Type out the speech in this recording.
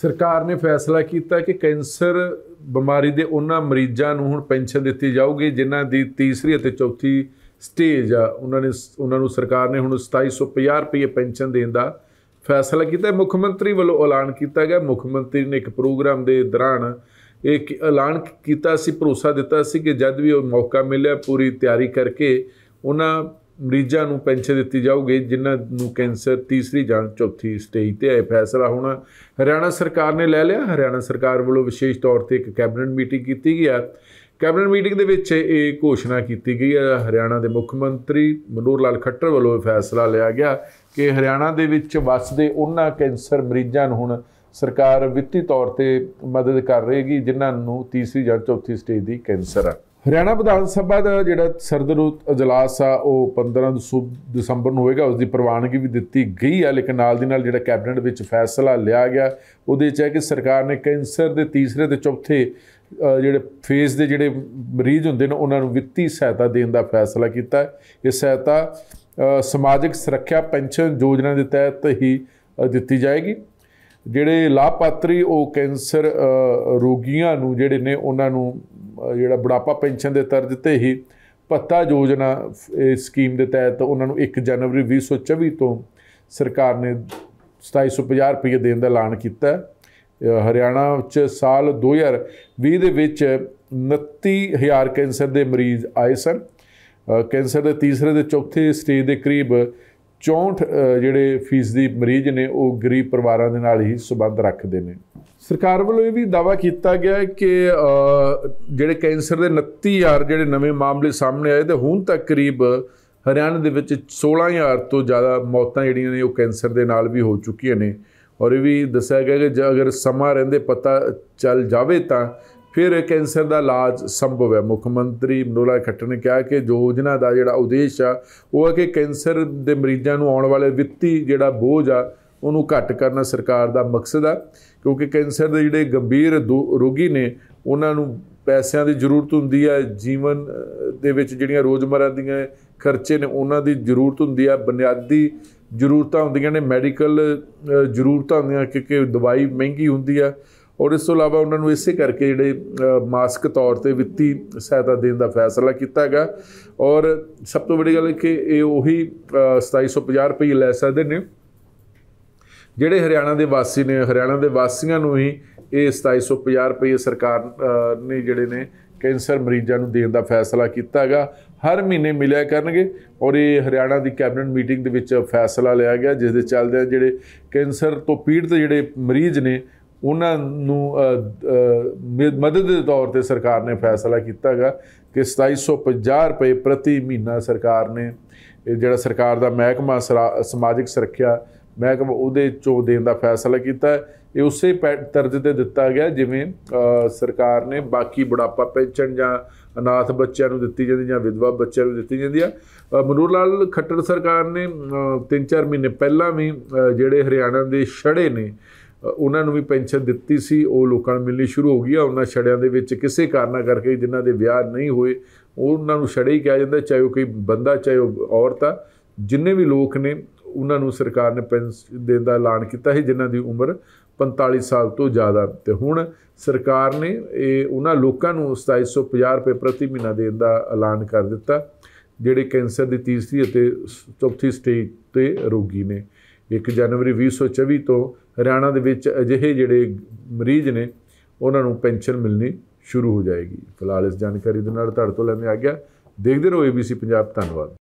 ਸਰਕਾਰ ਨੇ ਫੈਸਲਾ ਕੀਤਾ ਕਿ ਕੈਂਸਰ ਬਿਮਾਰੀ ਦੇ ਉਹਨਾਂ ਮਰੀਜ਼ਾਂ ਨੂੰ ਹੁਣ ਪੈਨਸ਼ਨ ਦਿੱਤੀ ਜਾਊਗੀ ਜਿਨ੍ਹਾਂ ਦੀ ਤੀਸਰੀ ਅਤੇ ਚੌਥੀ ਸਟੇਜ ਆ ਉਹਨਾਂ ਨੇ ਉਹਨਾਂ ਨੂੰ ਸਰਕਾਰ ਨੇ ਹੁਣ 2750 ਰੁਪਏ ਪੈਨਸ਼ਨ ਦੇਣ ਦਾ ਫੈਸਲਾ ਕੀਤਾ ਮੁੱਖ ਮੰਤਰੀ ਵੱਲੋਂ ਐਲਾਨ ਕੀਤਾ ਗਿਆ ਮੁੱਖ ਮੰਤਰੀ ਨੇ ਇੱਕ ਪ੍ਰੋਗਰਾਮ ਦੇ ਦੌਰਾਨ ਇੱਕ ਐਲਾਨ ਕੀਤਾ ਸੀ ਭਰੋਸਾ ਦਿੱਤਾ ਸੀ ਕਿ ਜਦ ਵੀ ਉਹ ਮੌਕਾ ਮਿਲਿਆ ਪੂਰੀ ਤਿਆਰੀ ਕਰਕੇ ਉਹਨਾਂ ਮਰੀਜ਼ਾਂ ਨੂੰ ਪੈਨਸ਼ਨ ਦਿੱਤੀ ਜਾਊਗੀ ਜਿਨ੍ਹਾਂ ਨੂੰ ਕੈਂਸਰ ਤੀਸਰੀ ਜਾਂ ਚੌਥੀ ਸਟੇਜ ਤੇ ਹੈ ਫੈਸਲਾ ਹੋਣਾ ਹਰਿਆਣਾ ਸਰਕਾਰ ਨੇ ਲੈ ਲਿਆ ਹਰਿਆਣਾ ਸਰਕਾਰ ਵੱਲੋਂ ਵਿਸ਼ੇਸ਼ ਤੌਰ ਤੇ ਇੱਕ ਕੈਬਨਿਟ ਮੀਟਿੰਗ ਕੀਤੀ ਗਈ ਹੈ ਕੈਬਨਿਟ ਮੀਟਿੰਗ ਦੇ ਵਿੱਚ ਇਹ ਘੋਸ਼ਣਾ ਕੀਤੀ ਗਈ ਹੈ ਹਰਿਆਣਾ ਦੇ ਮੁੱਖ ਮੰਤਰੀ ਮਨੋਹਰ ਲਾਲ ਖੱਟਰ ਵੱਲੋਂ ਇਹ ਫੈਸਲਾ ਲਿਆ ਗਿਆ ਕਿ ਹਰਿਆਣਾ ਦੇ ਵਿੱਚ ਵੱਸਦੇ ਉਹਨਾਂ ਕੈਂਸਰ ਮਰੀਜ਼ਾਂ ਨੂੰ ਹੁਣ ਸਰਕਾਰ ਵਿੱਤੀ ਤੌਰ ਤੇ ਮਦਦ ਕਰ ਹੈ ਜਿਨ੍ਹਾਂ ਨੂੰ ਤੀਸਰੀ ਜਾਂ ਚੌਥੀ ਸਟੇਜ ਦੀ ਕੈਂਸਰ ਹੈ ਹਰਿਆਣਾ ਵਿਧਾਨ ਸਭਾ ਦਾ ਜਿਹੜਾ ਸਰਦਰੂਤ اجلاس ਆ ਉਹ 15 ਦਸੰਬਰ ਨੂੰ ਹੋਏਗਾ ਉਸ ਦੀ ਪ੍ਰਵਾਨਗੀ ਵੀ ਦਿੱਤੀ ਗਈ ਆ ਲੇਕਿਨ ਨਾਲ ਦੀ ਨਾਲ ਜਿਹੜਾ ਕੈਬਨਿਟ ਵਿੱਚ ਫੈਸਲਾ ਲਿਆ ਗਿਆ ਉਹਦੇ ਚ ਹੈ ਕਿ ਸਰਕਾਰ ਨੇ ਕੈਂਸਰ ਦੇ ਤੀਸਰੇ ਤੇ ਚੌਥੇ ਜਿਹੜੇ ਫੇਜ਼ ਦੇ ਜਿਹੜੇ ਮਰੀਜ਼ ਹੁੰਦੇ ਨੇ ਉਹਨਾਂ ਨੂੰ ਵਿੱਤੀ ਸਹਾਇਤਾ ਦੇਣ ਦਾ ਫੈਸਲਾ ਕੀਤਾ ਹੈ ਇਹ ਸਹਾਇਤਾ ਸਮਾਜਿਕ ਸੁਰੱਖਿਆ ਪੈਨਸ਼ਨ ਯੋਜਨਾ ਦੇ ਤਹਿਤ ਹੀ ਦਿੱਤੀ ਜਾਏਗੀ ਜਿਹੜੇ ਲਾਭਪਾਤਰੀ ਉਹ ਕੈਂਸਰ ਰੋਗੀਆਂ ਨੂੰ ਜਿਹੜੇ ਨੇ ਉਹਨਾਂ ਨੂੰ ਜਿਹੜਾ ਬੁਢਾਪਾ ਪੈਨਸ਼ਨ ਦੇ ਤਰਜ਼ ਤੇ ਹੀ ਪੱਤਾ ਯੋਜਨਾ ਸਕੀਮ ਦੇ ਤਹਿਤ ਉਹਨਾਂ ਨੂੰ 1 ਜਨਵਰੀ 2024 ਤੋਂ ਸਰਕਾਰ ਨੇ 2750 ਰੁਪਏ ਦੇਣ ਦਾ ਐਲਾਨ ਕੀਤਾ ਹਰਿਆਣਾ ਵਿੱਚ ਸਾਲ 2020 ਦੇ ਵਿੱਚ 29000 ਕੈਂਸਰ ਦੇ ਮਰੀਜ਼ ਆਏ ਸਨ ਕੈਂਸਰ ਦੇ ਤੀਸਰੇ ਤੇ ਚੌਥੇ ਸਟੇਜ ਦੇ ਕਰੀਬ 64 ਜਿਹੜੇ ਫੀਸਦੀ ਮਰੀਜ਼ ਨੇ ਉਹ ਗਰੀਬ ਪਰਿਵਾਰਾਂ ਦੇ ਨਾਲ ਹੀ ਸਬੰਧ ਰੱਖਦੇ ਨੇ ਸਰਕਾਰ ਵੱਲੋਂ ਇਹ ਵੀ ਦਾਵਾ ਕੀਤਾ ਗਿਆ ਹੈ ਕਿ ਜਿਹੜੇ ਕੈਂਸਰ ਦੇ 29000 ਜਿਹੜੇ ਨਵੇਂ ਮਾਮਲੇ ਸਾਹਮਣੇ ਆਏ ਤੇ ਹੁਣ ਤੱਕ ਕਰੀਬ ਹਰਿਆਣਾ ਦੇ ਵਿੱਚ 16000 ਤੋਂ ਜ਼ਿਆਦਾ ਮੌਤਾਂ ਜਿਹੜੀਆਂ ਨੇ ਉਹ ਕੈਂਸਰ ਦੇ ਨਾਲ ਵੀ ਹੋ ਚੁੱਕੀਆਂ ਨੇ ਔਰ ਇਹ ਵੀ ਦੱਸਿਆ ਗਿਆ ਕਿ ਜੇ ਅਗਰ ਸਮਾਂ ਰਹਿੰਦੇ ਪਤਾ ਚੱਲ ਜਾਵੇ ਤਾਂ ਫਿਰ ਕੈਂਸਰ ਦਾ ਇਲਾਜ ਸੰਭਵ ਹੈ ਮੁੱਖ ਮੰਤਰੀ ਮਨੋਲਾ ਖੱਟਰ ਨੇ ਕਿਹਾ ਕਿ ਯੋਜਨਾ ਦਾ ਜਿਹੜਾ ਉਦੇਸ਼ ਆ ਉਹ ਹੈ ਕਿ ਕੈਂਸਰ ਦੇ ਮਰੀਜ਼ਾਂ ਨੂੰ ਆਉਣ ਵਾਲੇ ਵਿੱਤੀ ਜਿਹੜਾ ਬੋਝ ਆ ਉਹਨੂੰ ਘੱਟ ਕਰਨਾ ਸਰਕਾਰ ਦਾ ਮਕਸਦ ਆ ਕਿਉਂਕਿ ਕੈਂਸਰ ਦੇ ਜਿਹੜੇ ਗੰਭੀਰ ਰੋਗੀ ਨੇ ਉਹਨਾਂ ਨੂੰ ਪੈਸਿਆਂ ਦੀ ਜ਼ਰੂਰਤ ਹੁੰਦੀ ਹੈ ਜੀਵਨ ਦੇ ਵਿੱਚ ਜਿਹੜੀਆਂ ਰੋਜ਼ਮਰਾ ਦੀਆਂ ਖਰਚੇ ਨੇ ਉਹਨਾਂ ਦੀ ਜ਼ਰੂਰਤ ਹੁੰਦੀ ਹੈ ਬੁਨਿਆਦੀ ਜ਼ਰੂਰਤਾਂ ਹੁੰਦੀਆਂ ਨੇ ਮੈਡੀਕਲ ਜ਼ਰੂਰਤਾਂ ਹੁੰਦੀਆਂ ਕਿਉਂਕਿ ਦਵਾਈ ਮਹਿੰਗੀ ਹੁੰਦੀ ਆ ਔਰ ਇਸ ਤੋਂ ਇਲਾਵਾ ਉਹਨਾਂ ਨੂੰ ਇਸੇ ਕਰਕੇ ਜਿਹੜੇ ਮਾਸਕ ਤੌਰ ਤੇ ਵਿੱਤੀ ਸਹਾਇਤਾ ਦੇਣ ਦਾ ਫੈਸਲਾ ਕੀਤਾ ਹੈਗਾ ਔਰ ਸਭ ਤੋਂ ਵੱਡੀ ਗੱਲ ਹੈ ਕਿ ਇਹ ਉਹੀ 2750 ਰੁਪਏ ਲੈ ਸਕਦੇ ਨੇ ਜਿਹੜੇ ਹਰਿਆਣਾ ਦੇ ਵਾਸੀ ਨੇ ਹਰਿਆਣਾ ਦੇ ਵਾਸੀਆਂ ਨੂੰ ਹੀ ਇਹ 2750 ਰੁਪਏ ਸਰਕਾਰ ਨੇ ਜਿਹੜੇ ਨੇ ਕੈਂਸਰ ਮਰੀਜ਼ਾਂ ਨੂੰ ਦੇਣ ਦਾ ਫੈਸਲਾ ਕੀਤਾ ਹੈਗਾ ਹਰ ਮਹੀਨੇ ਮਿਲਿਆ ਕਰਨਗੇ ਔਰ ਇਹ ਹਰਿਆਣਾ ਦੀ ਕੈਬਨਿਟ ਮੀਟਿੰਗ ਦੇ ਵਿੱਚ ਫੈਸਲਾ ਲਿਆ ਗਿਆ ਜਿਸ ਦੇ ਚੱਲਦੇ ਜਿਹੜੇ ਕੈਂਸਰ ਤੋਂ ਪੀੜਤ ਜਿਹੜੇ ਮਰੀਜ਼ ਨੇ ਉਹਨਾਂ ਨੂੰ ਮਦਦ ਦੇ ਤੌਰ ਤੇ ਸਰਕਾਰ ਨੇ ਫੈਸਲਾ ਕੀਤਾਗਾ ਕਿ 2750 ਰੁਪਏ ਪ੍ਰਤੀ ਮਹੀਨਾ ਸਰਕਾਰ ਨੇ ਜਿਹੜਾ ਸਰਕਾਰ ਦਾ ਮਹਿਕਮਾ ਸਮਾਜਿਕ ਸੁਰੱਖਿਆ ਮਹਿਕਮਾ ਉਹਦੇ ਚੋਂ ਦੇਣ ਦਾ ਫੈਸਲਾ ਕੀਤਾ ਇਹ ਉਸੇ ਤਰਜ਼ ਤੇ ਦਿੱਤਾ ਗਿਆ ਜਿਵੇਂ ਸਰਕਾਰ ਨੇ ਬਾਕੀ ਬੁਢਾਪਾ ਪੈਨਸ਼ਨ ਜਾਂ ਅਨਾਥ ਬੱਚਿਆਂ ਨੂੰ ਦਿੱਤੀ ਜਾਂਦੀ ਜਾਂ ਵਿਧਵਾ ਬੱਚਿਆਂ ਨੂੰ ਦਿੱਤੀ ਜਾਂਦੀ ਆ ਮਨੂਰ ਲਾਲ ਖੱਟਰ ਸਰਕਾਰ ਨੇ 3-4 ਮਹੀਨੇ ਪਹਿਲਾਂ ਵੀ ਜਿਹੜੇ ਹਰਿਆਣਾ ਦੇ ਛੜੇ ਨੇ ਉਹਨਾਂ ਨੂੰ ਵੀ ਪੈਨਸ਼ਨ ਦਿੱਤੀ ਸੀ ਉਹ ਲੋਕਾਂ ਨੂੰ ਮਿਲਣੀ ਸ਼ੁਰੂ ਹੋ ਗਈ ਆ ਉਹਨਾਂ ਛੜਿਆਂ ਦੇ ਵਿੱਚ ਕਿਸੇ ਕਾਰਨਾ ਕਰਕੇ ਜਿਨ੍ਹਾਂ ਦੇ ਵਿਆਹ ਨਹੀਂ ਹੋਏ ਉਹਨਾਂ ਨੂੰ ਛੜੇ ਹੀ ਕਿਹਾ ਜਾਂਦਾ ਚਾਹੇ ਕੋਈ ਬੰਦਾ ਚਾਹੇ ਉਹ ਔਰਤ ਆ ਜਿੰਨੇ ਵੀ ਲੋਕ ਨੇ ਉਹਨਾਂ ਨੂੰ ਸਰਕਾਰ ਨੇ ਪੈਨਸ਼ਨ ਦੇਣ ਦਾ ਐਲਾਨ ਕੀਤਾ ਸੀ ਜਿਨ੍ਹਾਂ ਦੀ ਉਮਰ 45 ਸਾਲ ਤੋਂ ਜ਼ਿਆਦਾ ਤੇ ਹੁਣ ਸਰਕਾਰ ਨੇ ਇਹ ਉਹਨਾਂ ਲੋਕਾਂ ਨੂੰ 2750 ਰੁਪਏ ਪ੍ਰਤੀ ਮਹੀਨਾ ਦੇਣ ਦਾ ਐਲਾਨ ਕਰ ਦਿੱਤਾ ਜਿਹੜੇ ਕੈਂਸਰ ਦੀ ਤੀਸਰੀ ਅਤੇ ਚੌਥੀ ਸਟੇਜ ਤੇ ਰੋਗੀ ਨੇ 1 ਜਨਵਰੀ 2024 ਤੋਂ ਹਰਿਆਣਾ ਦੇ ਵਿੱਚ ਅਜਿਹੇ ਜਿਹੜੇ ਮਰੀਜ਼ ਨੇ ਉਹਨਾਂ ਨੂੰ ਪੈਨਸ਼ਨ ਮਿਲਣੀ ਸ਼ੁਰੂ ਹੋ ਜਾਏਗੀ ਫਿਲਹਾਲ ਇਸ ਜਾਣਕਾਰੀ ਦੇ ਨਾਲ ਤੁਹਾਡੇ ਤੋਂ ਲੈਣੇ ਆ ਗਿਆ ਦੇਖਦੇ ਰਹੋ ABC ਪੰਜਾਬ ਧੰਨਵਾਦ